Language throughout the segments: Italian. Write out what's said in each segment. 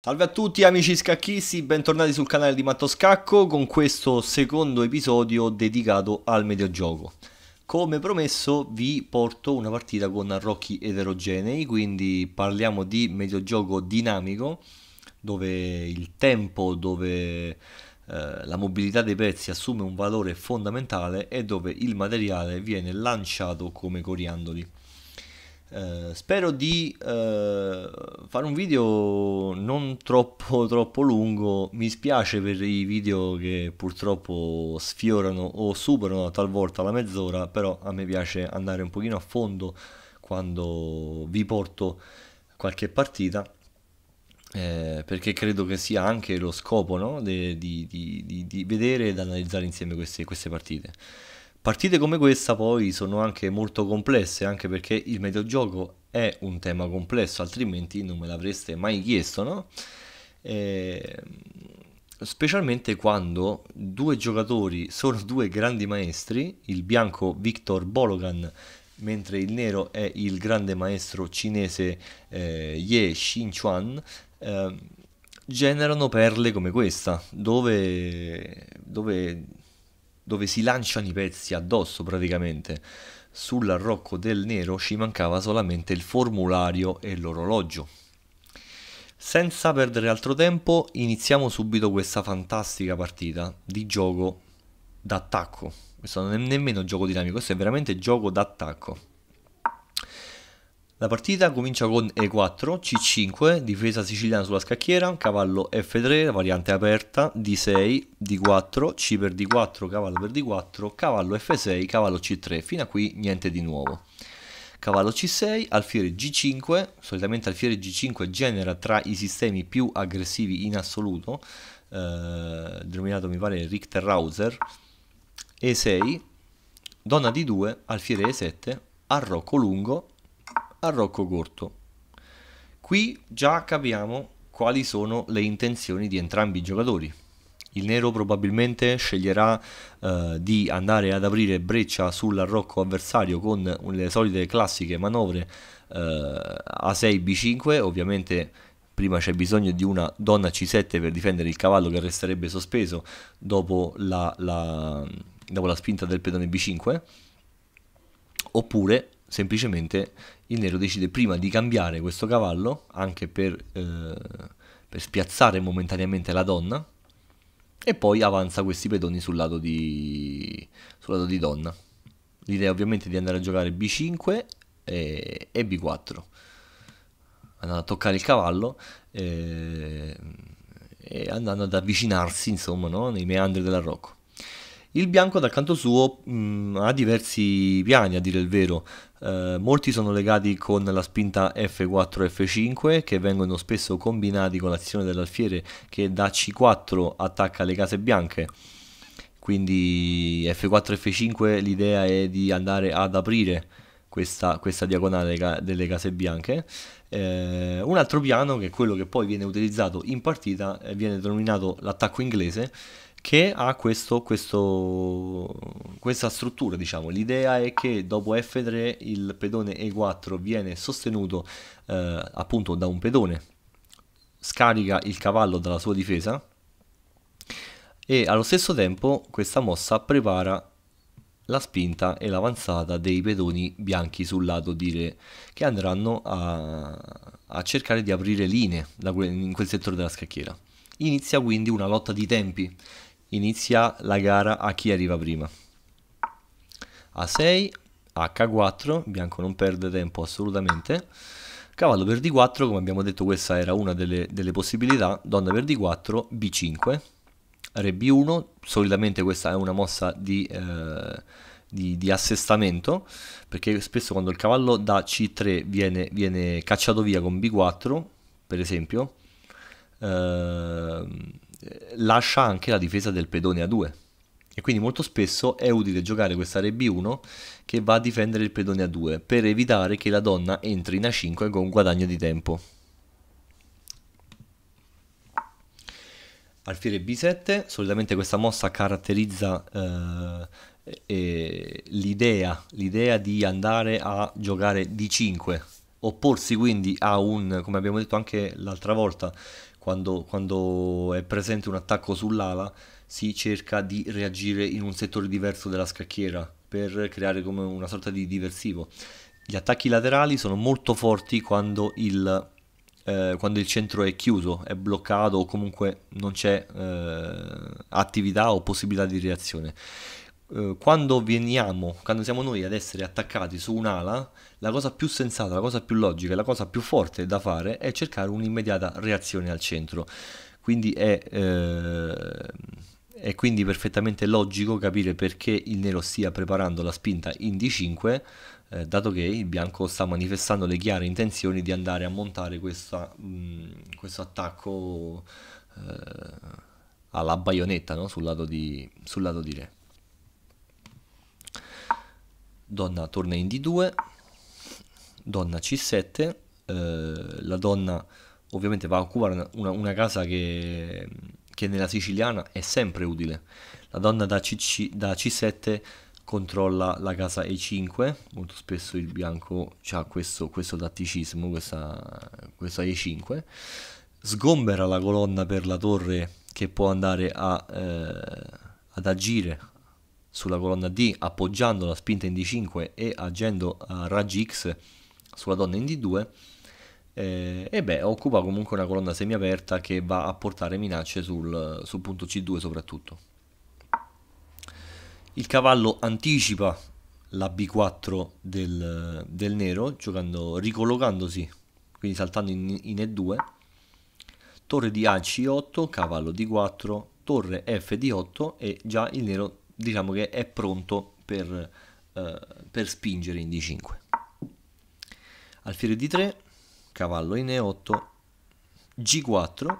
Salve a tutti amici scacchisti, bentornati sul canale di Matto Scacco con questo secondo episodio dedicato al mediogioco. Come promesso vi porto una partita con Rocky eterogenei, quindi parliamo di mediogioco dinamico dove il tempo, dove eh, la mobilità dei pezzi assume un valore fondamentale e dove il materiale viene lanciato come coriandoli. Eh, spero di eh, fare un video non troppo troppo lungo mi spiace per i video che purtroppo sfiorano o superano talvolta la mezz'ora però a me piace andare un pochino a fondo quando vi porto qualche partita eh, perché credo che sia anche lo scopo no? di, di, di, di, vedere ed analizzare insieme queste, queste partite Partite come questa poi sono anche molto complesse, anche perché il mediogioco è un tema complesso, altrimenti non me l'avreste mai chiesto, no? E... Ehm, specialmente quando due giocatori sono due grandi maestri, il bianco Victor Bologan, mentre il nero è il grande maestro cinese eh, Ye Xinchuan, eh, generano perle come questa, dove, dove dove si lanciano i pezzi addosso praticamente. Sull'arrocco del nero ci mancava solamente il formulario e l'orologio. Senza perdere altro tempo, iniziamo subito questa fantastica partita di gioco d'attacco. Questo non è nemmeno gioco dinamico, questo è veramente gioco d'attacco. La partita comincia con E4, C5, difesa siciliana sulla scacchiera, cavallo F3, variante aperta, D6, D4, C per D4, cavallo per D4, cavallo F6, cavallo C3, fino a qui niente di nuovo. Cavallo C6, alfiere G5, solitamente alfiere G5 genera tra i sistemi più aggressivi in assoluto, eh, denominato mi pare Richterhauser, E6, donna D2, alfiere E7, arrocco lungo, a Rocco Corto. Qui già capiamo quali sono le intenzioni di entrambi i giocatori. Il nero probabilmente sceglierà eh, di andare ad aprire breccia sull'arrocco avversario con le solite classiche manovre eh, A6 B5, ovviamente prima c'è bisogno di una donna C7 per difendere il cavallo che resterebbe sospeso dopo la, la, dopo la spinta del pedone B5, oppure semplicemente il nero decide prima di cambiare questo cavallo anche per, eh, per spiazzare momentaneamente la donna e poi avanza questi pedoni sul lato di, sul lato di donna. L'idea ovviamente è di andare a giocare B5 e, e B4. Andando a toccare il cavallo e, eh, e andando ad avvicinarsi insomma no? nei meandri dell'arrocco. Il bianco dal canto suo mh, mm, ha diversi piani a dire il vero, eh, molti sono legati con la spinta F4 F5 che vengono spesso combinati con l'azione dell'alfiere che da C4 attacca le case bianche quindi F4 F5 l'idea è di andare ad aprire questa, questa diagonale delle case bianche eh, un altro piano che è quello che poi viene utilizzato in partita eh, viene denominato l'attacco inglese che ha questo, questo, questa struttura, diciamo. L'idea è che dopo F3 il pedone E4 viene sostenuto eh, appunto da un pedone, scarica il cavallo dalla sua difesa e allo stesso tempo questa mossa prepara la spinta e l'avanzata dei pedoni bianchi sul lato di re che andranno a, a cercare di aprire linee que in quel settore della scacchiera. Inizia quindi una lotta di tempi inizia la gara a chi arriva prima. A6, H4, bianco non perde tempo assolutamente. Cavallo per D4, come abbiamo detto questa era una delle, delle possibilità, donna per D4, B5, Re B1, solitamente questa è una mossa di, eh, di, di assestamento, perché spesso quando il cavallo da C3 viene, viene cacciato via con B4, per esempio, eh, lascia anche la difesa del pedone a 2 e quindi molto spesso è utile giocare questa re B1 che va a difendere il pedone a 2 per evitare che la donna entri in A5 con guadagno di tempo. Alfiere B7, solitamente questa mossa caratterizza eh, eh, l'idea di andare a giocare D5 Opporsi quindi a un, come abbiamo detto anche l'altra volta, quando, quando è presente un attacco sull'ala, si cerca di reagire in un settore diverso della scacchiera per creare come una sorta di diversivo. Gli attacchi laterali sono molto forti quando il, eh, quando il centro è chiuso, è bloccato o comunque non c'è eh, attività o possibilità di reazione. Eh, quando veniamo, quando siamo noi ad essere attaccati su un'ala, la cosa più sensata, la cosa più logica, la cosa più forte da fare è cercare un'immediata reazione al centro. Quindi è... Eh, è quindi perfettamente logico capire perché il nero stia preparando la spinta in D5, eh, dato che il bianco sta manifestando le chiare intenzioni di andare a montare questa, mh, questo attacco eh, alla baionetta no? sul, lato di, sul lato di re donna torna in D2, donna C7, eh, la donna ovviamente va a occupare una, una casa che, che, nella siciliana è sempre utile. La donna da, C, da C7 controlla la casa E5, molto spesso il bianco ha questo, questo tatticismo, questa, questa, E5, sgombera la colonna per la torre che può andare a, eh, ad agire sulla colonna D appoggiando la spinta in D5 e agendo a raggi X sulla donna in D2 eh, e beh occupa comunque una colonna semiaperta che va a portare minacce sul, sul punto C2 soprattutto il cavallo anticipa la B4 del, del nero giocando, ricollocandosi quindi saltando in, in E2 torre di A C8 cavallo D4 torre F di 8 e già il nero diciamo che è pronto per, eh, per spingere in D5. Alfiere D3, cavallo in E8, G4,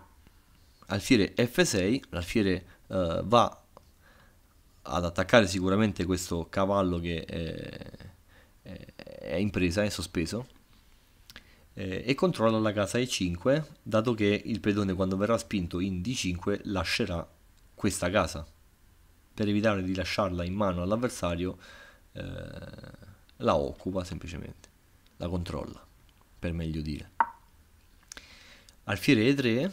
alfiere F6, l'alfiere eh, va ad attaccare sicuramente questo cavallo che eh, è, è in presa, è sospeso, eh, e controlla la casa E5, dato che il pedone quando verrà spinto in D5 lascerà questa casa per evitare di lasciarla in mano all'avversario eh, la occupa semplicemente, la controlla, per meglio dire. Alfiere E3,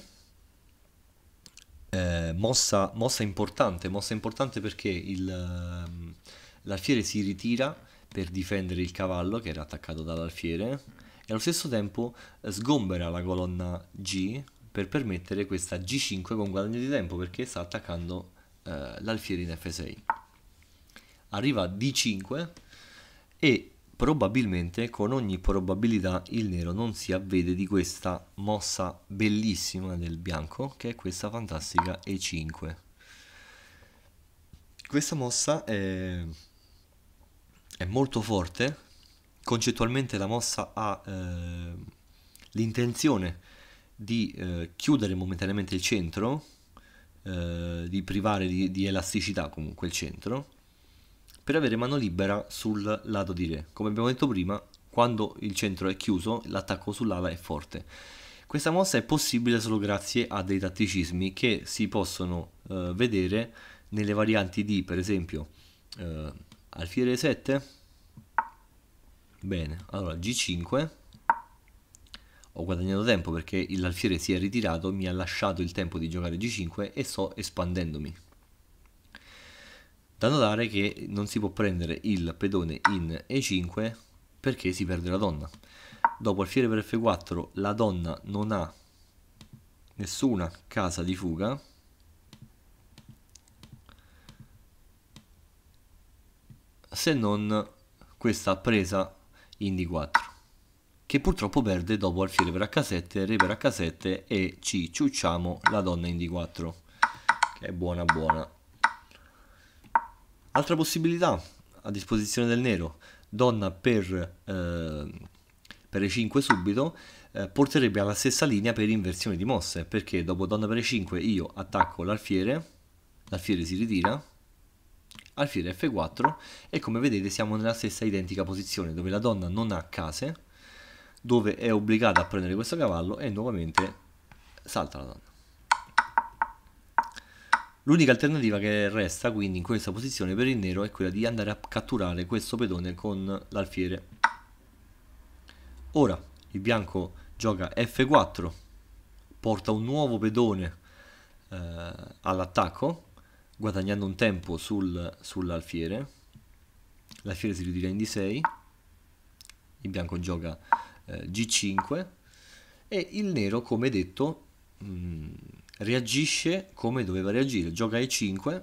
eh, mossa, mossa, importante, mossa importante perché il, ehm, l'alfiere si ritira per difendere il cavallo che era attaccato dall'alfiere e allo stesso tempo eh, sgombera la colonna G per permettere questa G5 con guadagno di tempo perché sta attaccando eh, l'alfiere in F6. Arriva a D5 e probabilmente, con ogni probabilità, il nero non si avvede di questa mossa bellissima del bianco, che è questa fantastica E5. Questa mossa è, è molto forte, concettualmente la mossa ha eh, l'intenzione di eh, chiudere momentaneamente il centro eh, di privare di, di elasticità comunque il centro per avere mano libera sul lato di re. Come abbiamo detto prima, quando il centro è chiuso, l'attacco sull'ala è forte. Questa mossa è possibile solo grazie a dei tatticismi che si possono eh, vedere nelle varianti di, per esempio, eh, alfiere 7. Bene, allora G5 ho guadagnato tempo perché l'alfiere si è ritirato, mi ha lasciato il tempo di giocare G5 e sto espandendomi. Da notare che non si può prendere il pedone in E5 perché si perde la donna. Dopo alfiere per F4 la donna non ha nessuna casa di fuga. Se non questa presa in D4 che purtroppo perde dopo alfiere per h7, re per h7 e ci ciucciamo la donna in d4, che è buona buona. Altra possibilità a disposizione del nero, donna per, eh, per e5 subito, eh, porterebbe alla stessa linea per inversione di mosse, perché dopo donna per e5 io attacco l'alfiere, l'alfiere si ritira, alfiere f4 e come vedete siamo nella stessa identica posizione dove la donna non ha case dove è obbligata a prendere questo cavallo e nuovamente salta la donna. L'unica alternativa che resta quindi in questa posizione per il nero è quella di andare a catturare questo pedone con l'alfiere. Ora il bianco gioca F4, porta un nuovo pedone eh, all'attacco, guadagnando un tempo sul, sull'alfiere. L'alfiere si ritira in D6, il bianco gioca eh, G5 e il nero, come detto, mh, mm, reagisce come doveva reagire, gioca E5,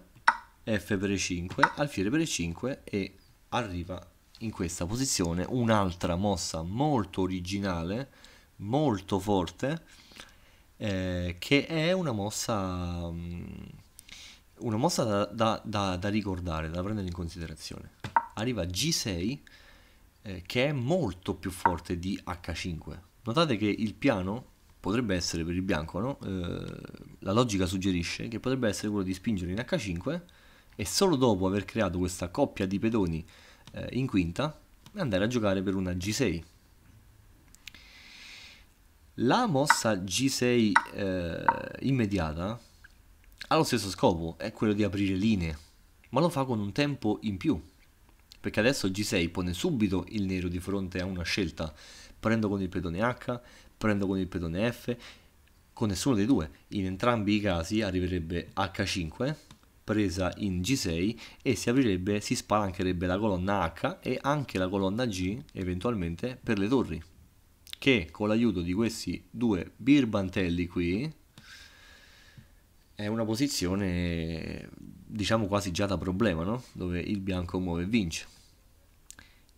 F per E5, alfiere per E5 e arriva in questa posizione un'altra mossa molto originale, molto forte, eh, che è una mossa, mm, una mossa da, da, da, da ricordare, da prendere in considerazione. Arriva G6 eh, che è molto più forte di H5. Notate che il piano potrebbe essere per il bianco, no? eh, la logica suggerisce che potrebbe essere quello di spingere in H5 e solo dopo aver creato questa coppia di pedoni eh, in quinta andare a giocare per una G6. La mossa G6 eh, immediata ha lo stesso scopo, è quello di aprire linee, ma lo fa con un tempo in più perché adesso G6 pone subito il nero di fronte a una scelta. Prendo con il pedone H, prendo con il pedone F, con nessuno dei due. In entrambi i casi arriverebbe H5, presa in G6 e si aprirebbe, si spalancherebbe la colonna H e anche la colonna G eventualmente per le torri che con l'aiuto di questi due birbantelli qui è una posizione diciamo quasi già da problema, no? dove il bianco muove e vince.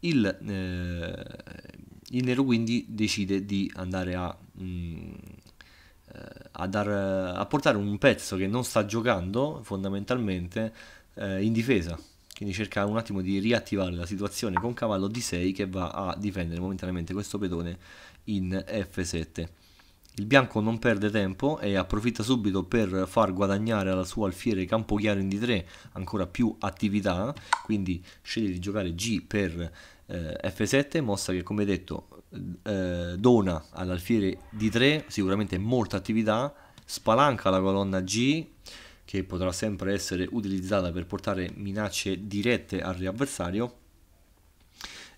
Il, eh, il nero quindi decide di andare a, mh, mm, eh, a, dar, a, portare un pezzo che non sta giocando fondamentalmente eh, in difesa, quindi cerca un attimo di riattivare la situazione con cavallo d6 che va a difendere momentaneamente questo pedone in f7. Il bianco non perde tempo e approfitta subito per far guadagnare alla sua alfiere campo chiaro in D3 ancora più attività, quindi sceglie di giocare G per eh, F7, mossa che come detto eh, dona all'alfiere D3 sicuramente molta attività, spalanca la colonna G che potrà sempre essere utilizzata per portare minacce dirette al riavversario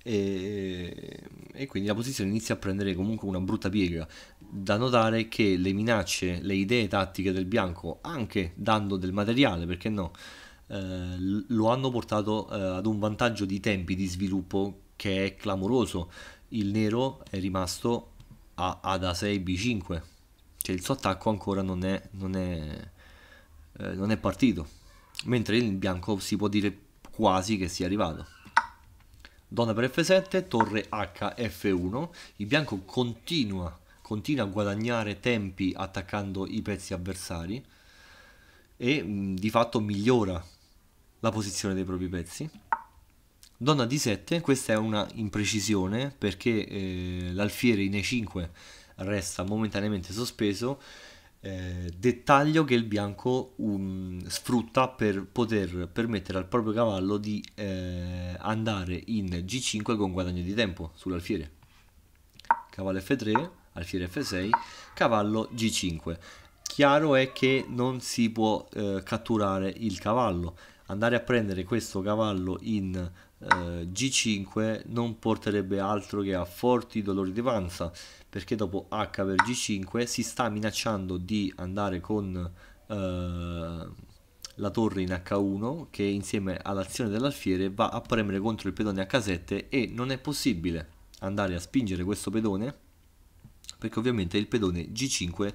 e, e quindi la posizione inizia a prendere comunque una brutta piega. Da notare che le minacce, le idee tattiche del bianco, anche dando del materiale, perché no, eh, lo hanno portato eh, ad un vantaggio di tempi di sviluppo che è clamoroso. Il nero è rimasto a, ad A6 B5, cioè il suo attacco ancora non è, non è, eh, non è partito, mentre il bianco si può dire quasi che sia arrivato. Donna per F7, torre h f 1 il bianco continua, continua a guadagnare tempi attaccando i pezzi avversari e mh, mm, di fatto migliora la posizione dei propri pezzi. Donna D7, questa è una imprecisione perché eh, l'alfiere in E5 resta momentaneamente sospeso eh, dettaglio che il bianco um, sfrutta per poter permettere al proprio cavallo di eh, andare in G5 con guadagno di tempo sull'alfiere. Cavallo F3, alfiere F6, cavallo G5. Chiaro è che non si può eh, catturare il cavallo andare a prendere questo cavallo in eh, G5 non porterebbe altro che a forti dolori di panza perché dopo H per G5 si sta minacciando di andare con eh, la torre in H1 che insieme all'azione dell'alfiere va a premere contro il pedone H7 e non è possibile andare a spingere questo pedone perché ovviamente il pedone G5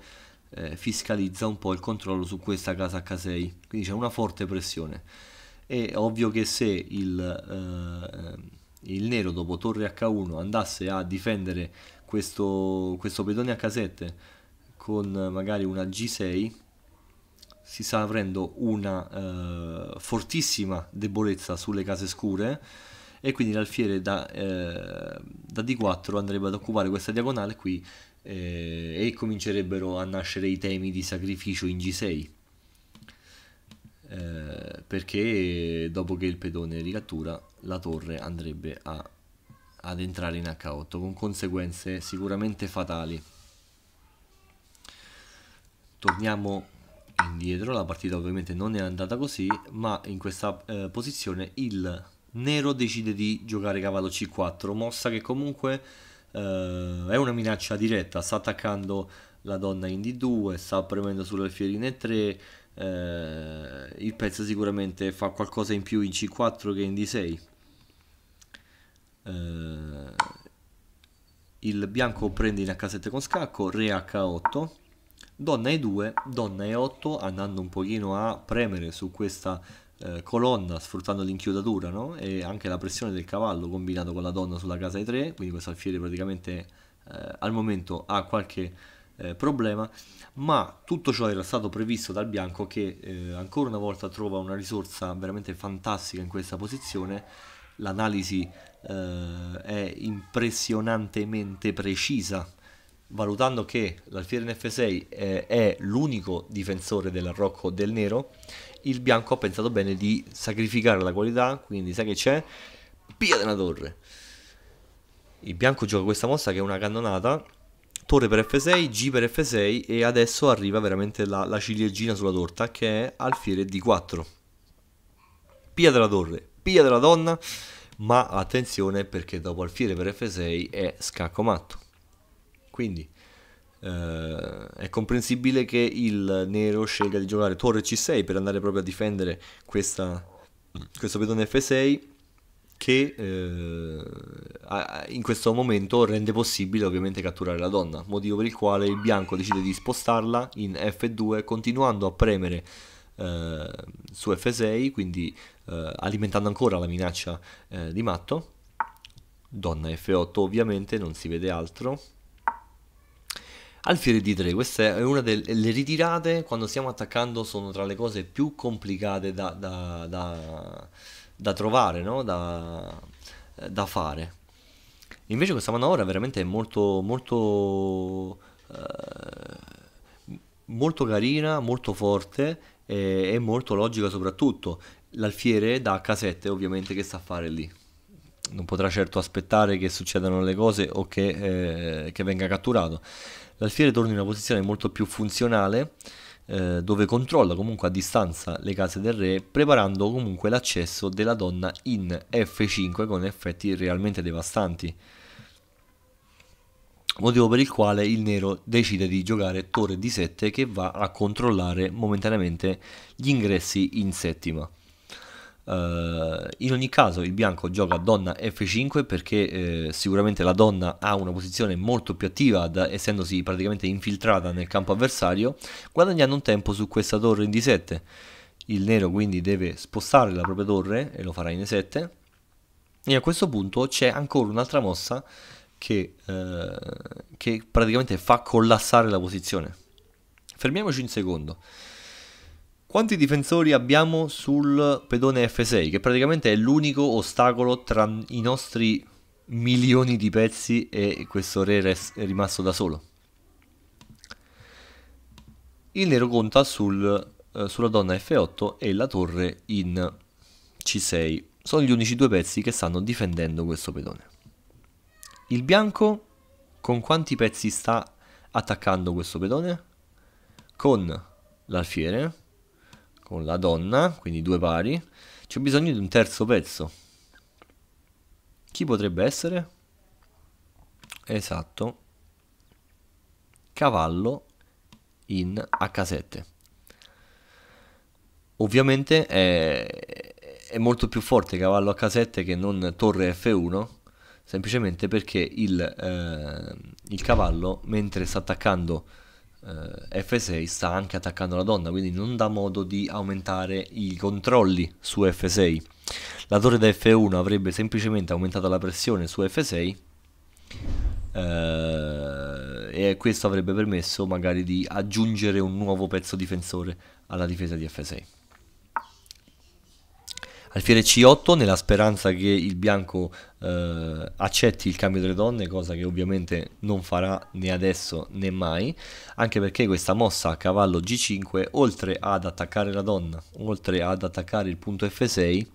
eh, fiscalizza un po' il controllo su questa casa H6, quindi c'è una forte pressione. È ovvio che se il, eh, il nero dopo torre H1 andasse a difendere questo, questo pedone H7 con magari una G6, si sta aprendo una eh, fortissima debolezza sulle case scure e quindi l'alfiere da, eh, da D4 andrebbe ad occupare questa diagonale qui eh, e comincerebbero a nascere i temi di sacrificio in G6 eh, perché dopo che il pedone ricattura la torre andrebbe a, ad entrare in H8 con conseguenze sicuramente fatali torniamo indietro la partita ovviamente non è andata così ma in questa eh, posizione il nero decide di giocare cavallo C4 mossa che comunque eh, è una minaccia diretta, sta attaccando la donna in D2, sta premendo sulle sull'alfierine 3, eh, il pezzo sicuramente fa qualcosa in più in C4 che in D6. Eh, il bianco prende in H7 con scacco, re H8, donna E2, donna E8 andando un pochino a premere su questa eh, colonna sfruttando l'inchiodatura no? e anche la pressione del cavallo combinato con la donna sulla casa di 3 quindi questo alfiere praticamente eh, al momento ha qualche eh, problema ma tutto ciò era stato previsto dal bianco che eh, ancora una volta trova una risorsa veramente fantastica in questa posizione l'analisi eh, è impressionantemente precisa valutando che l'alfiere in f 6 è, eh, è l'unico difensore dell'arrocco del nero, il bianco ha pensato bene di sacrificare la qualità, quindi sai che c'è? Pia della torre! Il bianco gioca questa mossa che è una cannonata, torre per F6, G per F6 e adesso arriva veramente la, la ciliegina sulla torta che è alfiere D4. Pia della torre, pia della donna, ma attenzione perché dopo alfiere per F6 è scacco matto. Quindi eh, è comprensibile che il nero scelga di giocare torre c6 per andare proprio a difendere questa, questo pedone f6 che eh, in questo momento rende possibile ovviamente catturare la donna, motivo per il quale il bianco decide di spostarla in F2 continuando a premere eh, su F6, quindi eh, alimentando ancora la minaccia eh, di matto. Donna F8 ovviamente, non si vede altro. Alfiere di 3, questa è una delle ritirate quando stiamo attaccando sono tra le cose più complicate da, da, da, da trovare, no? da, fare. Invece questa manovra veramente è molto, molto, eh, molto carina, molto forte e, e molto logica soprattutto. L'alfiere da casette ovviamente che sta a fare lì non potrà certo aspettare che succedano le cose o che, eh, che venga catturato. L'alfiere torna in una posizione molto più funzionale eh, dove controlla comunque a distanza le case del re preparando comunque l'accesso della donna in F5 con effetti realmente devastanti. Motivo per il quale il nero decide di giocare torre D7 che va a controllare momentaneamente gli ingressi in settima. Eh, in ogni caso il bianco gioca donna F5 perché eh, sicuramente la donna ha una posizione molto più attiva da, essendosi praticamente infiltrata nel campo avversario guadagnando un tempo su questa torre in D7 il nero quindi deve spostare la propria torre e lo farà in E7 e a questo punto c'è ancora un'altra mossa che, eh, che praticamente fa collassare la posizione fermiamoci un secondo quanti difensori abbiamo sul pedone F6, che praticamente è l'unico ostacolo tra i nostri milioni di pezzi e questo re è rimasto da solo? Il nero conta sul, eh, sulla donna F8 e la torre in C6. Sono gli unici due pezzi che stanno difendendo questo pedone. Il bianco con quanti pezzi sta attaccando questo pedone? Con l'alfiere, con la donna, quindi due pari, c'è bisogno di un terzo pezzo. Chi potrebbe essere? Esatto, cavallo in H7. Ovviamente è, è molto più forte cavallo H7 che non torre F1, semplicemente perché il, eh, il cavallo mentre sta attaccando eh, F6 sta anche attaccando la donna, quindi non dà modo di aumentare i controlli su F6. La torre da F1 avrebbe semplicemente aumentato la pressione su F6 eh, e questo avrebbe permesso magari di aggiungere un nuovo pezzo difensore alla difesa di F6. Alfiere C8 nella speranza che il bianco eh, accetti il cambio delle donne, cosa che ovviamente non farà né adesso né mai, anche perché questa mossa a cavallo G5, oltre ad attaccare la donna, oltre ad attaccare il punto F6,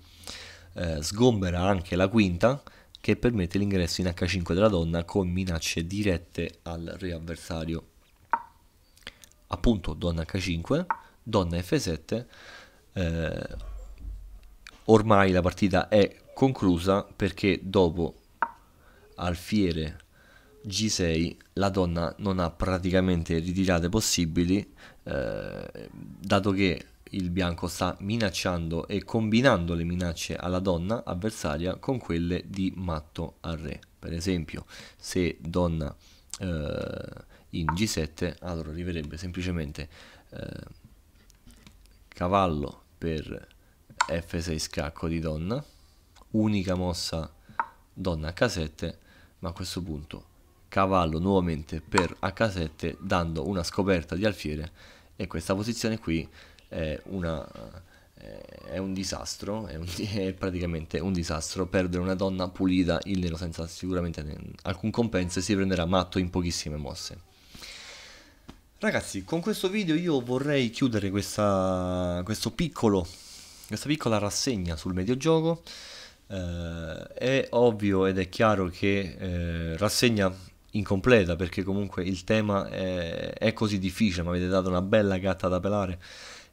eh, sgombera anche la quinta, che permette l'ingresso in H5 della donna con minacce dirette al re avversario. Appunto, donna H5, donna F7, eh, ormai la partita è conclusa perché dopo alfiere g6 la donna non ha praticamente ritirate possibili eh, dato che il bianco sta minacciando e combinando le minacce alla donna avversaria con quelle di matto al re per esempio se donna eh, in g7 allora arriverebbe semplicemente eh, cavallo per F6 scacco di donna, unica mossa donna H7, ma a questo punto cavallo nuovamente per H7 dando una scoperta di alfiere e questa posizione qui è, una, eh, è un disastro, è, un, è, praticamente un disastro perdere una donna pulita il nero senza sicuramente alcun compenso e si prenderà matto in pochissime mosse. Ragazzi, con questo video io vorrei chiudere questa, questo piccolo questa piccola rassegna sul mediogioco. Eh, è ovvio ed è chiaro che eh, rassegna incompleta perché comunque il tema è, è così difficile, mi avete dato una bella gatta da pelare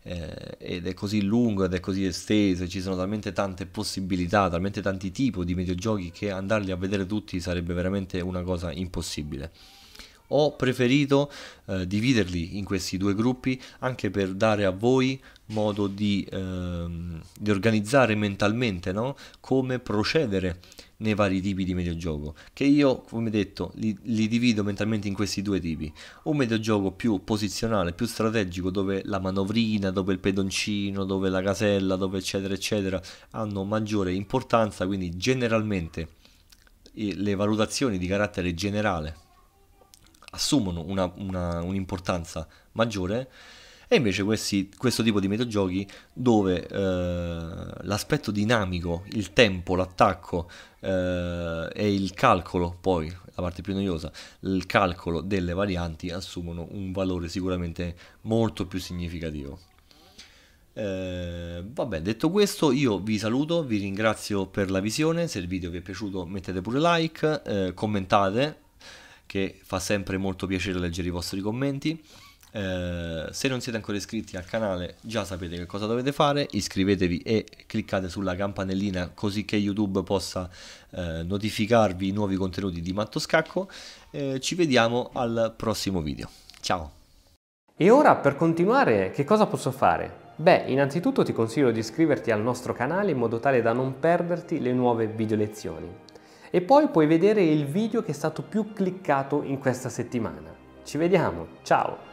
eh, ed è così lungo ed è così esteso, ci sono talmente tante possibilità, talmente tanti tipi di videogiochi che andarli a vedere tutti sarebbe veramente una cosa impossibile. Ho preferito eh, dividerli in questi due gruppi anche per dare a voi modo di, ehm, di organizzare mentalmente no? come procedere nei vari tipi di mediogioco che io come detto li, li, divido mentalmente in questi due tipi un mediogioco più posizionale più strategico dove la manovrina dove il pedoncino dove la casella dove eccetera eccetera hanno maggiore importanza quindi generalmente le valutazioni di carattere generale assumono una, una, un'importanza maggiore e invece questi, questo tipo di metagiochi dove eh, l'aspetto dinamico, il tempo, l'attacco eh, e il calcolo, poi la parte più noiosa, il calcolo delle varianti assumono un valore sicuramente molto più significativo. Eh, vabbè, detto questo, io vi saluto, vi ringrazio per la visione. Se il video vi è piaciuto, mettete pure like, eh, commentate che fa sempre molto piacere leggere i vostri commenti. Eh, se non siete ancora iscritti al canale già sapete che cosa dovete fare, iscrivetevi e cliccate sulla campanellina così che YouTube possa eh, notificarvi i nuovi contenuti di Matto Scacco. Eh, ci vediamo al prossimo video. Ciao! E ora per continuare che cosa posso fare? Beh, innanzitutto ti consiglio di iscriverti al nostro canale in modo tale da non perderti le nuove video lezioni e poi puoi vedere il video che è stato più cliccato in questa settimana. Ci vediamo, ciao!